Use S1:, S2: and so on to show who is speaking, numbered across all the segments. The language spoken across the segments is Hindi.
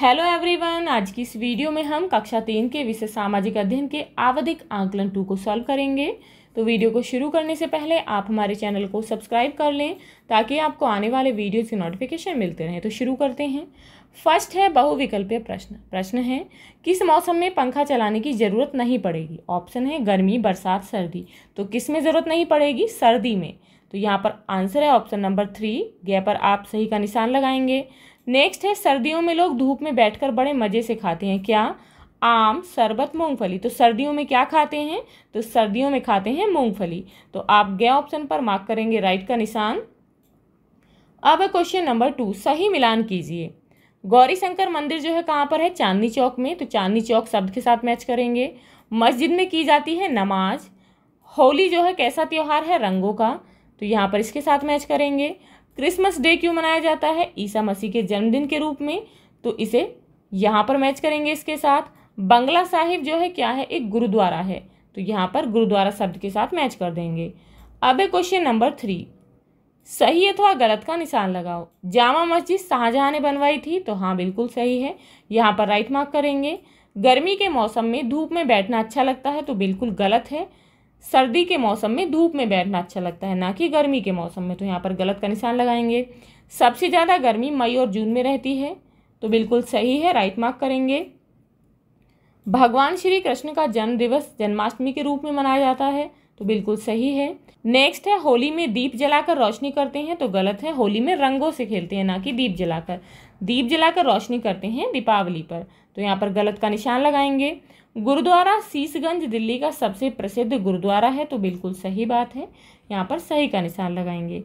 S1: हेलो एवरीवन आज की इस वीडियो में हम कक्षा तीन के विषय सामाजिक अध्ययन के आवधिक आंकलन टू को सॉल्व करेंगे तो वीडियो को शुरू करने से पहले आप हमारे चैनल को सब्सक्राइब कर लें ताकि आपको आने वाले वीडियोज़ के नोटिफिकेशन मिलते रहें तो शुरू करते हैं फर्स्ट है बहुविकल्पीय प्रश्न प्रश्न है किस मौसम में पंखा चलाने की ज़रूरत नहीं पड़ेगी ऑप्शन है गर्मी बरसात सर्दी तो किस में ज़रूरत नहीं पड़ेगी सर्दी में तो यहाँ पर आंसर है ऑप्शन नंबर थ्री गैपर पर आप सही का निशान लगाएंगे नेक्स्ट है सर्दियों में लोग धूप में बैठकर बड़े मज़े से खाते हैं क्या आम शरबत मूंगफली तो सर्दियों में क्या खाते हैं तो सर्दियों में खाते हैं मूंगफली तो आप गए ऑप्शन पर मार्क करेंगे राइट का निशान अब है क्वेश्चन नंबर टू सही मिलान कीजिए गौरी शंकर मंदिर जो है कहाँ पर है चांदनी चौक में तो चांदनी चौक शब्द के साथ मैच करेंगे मस्जिद में की जाती है नमाज होली जो है कैसा त्यौहार है रंगों का तो यहाँ पर इसके साथ मैच करेंगे क्रिसमस डे क्यों मनाया जाता है ईसा मसीह के जन्मदिन के रूप में तो इसे यहाँ पर मैच करेंगे इसके साथ बंगला साहिब जो है क्या है एक गुरुद्वारा है तो यहाँ पर गुरुद्वारा शब्द के साथ मैच कर देंगे अब है क्वेश्चन नंबर थ्री सही अथवा गलत का निशान लगाओ जामा मस्जिद शाहजहाँ ने बनवाई थी तो हाँ बिल्कुल सही है यहाँ पर राइट मार्क करेंगे गर्मी के मौसम में धूप में बैठना अच्छा लगता है तो बिल्कुल गलत है सर्दी के मौसम में धूप में बैठना अच्छा लगता है ना कि गर्मी के मौसम में तो यहाँ पर गलत का निशान लगाएंगे सबसे ज़्यादा गर्मी मई और जून में रहती है तो बिल्कुल सही है राइट मार्क करेंगे भगवान श्री कृष्ण का जन्म दिवस जन्माष्टमी के रूप में मनाया जाता है तो बिल्कुल सही है नेक्स्ट है होली में दीप जलाकर रोशनी करते हैं तो गलत है होली में रंगों से खेलते हैं ना कि दीप जलाकर दीप जलाकर रोशनी करते हैं दीपावली पर तो यहाँ पर गलत का निशान लगाएंगे गुरुद्वारा सीसगंज दिल्ली का सबसे प्रसिद्ध गुरुद्वारा है तो बिल्कुल सही बात है यहाँ पर सही का निशान लगाएंगे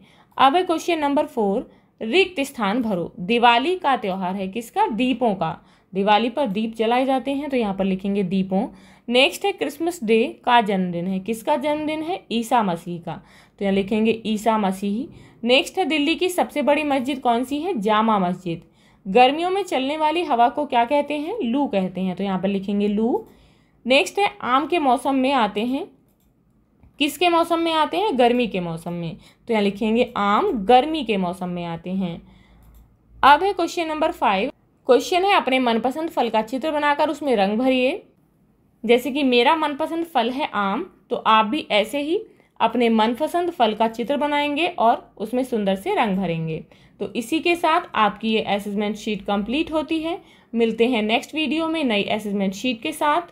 S1: अब है क्वेश्चन नंबर फोर रिक्त स्थान भरो दिवाली का त्यौहार है किसका दीपों का दिवाली पर दीप जलाए जाते हैं तो यहाँ पर लिखेंगे दीपों नेक्स्ट है क्रिसमस डे का जन्मदिन है किसका जन्मदिन है ईसा मसीह का तो यहाँ लिखेंगे ईसा मसीह नेक्स्ट है दिल्ली की सबसे बड़ी मस्जिद कौन सी है जामा मस्जिद गर्मियों में चलने वाली हवा को क्या कहते हैं लू कहते हैं तो यहाँ पर लिखेंगे लू नेक्स्ट है आम के मौसम में आते हैं किसके मौसम में आते हैं गर्मी के मौसम में तो यहाँ लिखेंगे आम गर्मी के मौसम में आते हैं अब है क्वेश्चन नंबर फाइव क्वेश्चन है अपने मनपसंद फल का चित्र बनाकर उसमें रंग भरिए जैसे कि मेरा मनपसंद फल है आम तो आप भी ऐसे ही अपने मनपसंद फल का चित्र बनाएंगे और उसमें सुंदर से रंग भरेंगे तो इसी के साथ आपकी ये असेसमेंट शीट कंप्लीट होती है मिलते हैं नेक्स्ट वीडियो में नई असेसमेंट शीट के साथ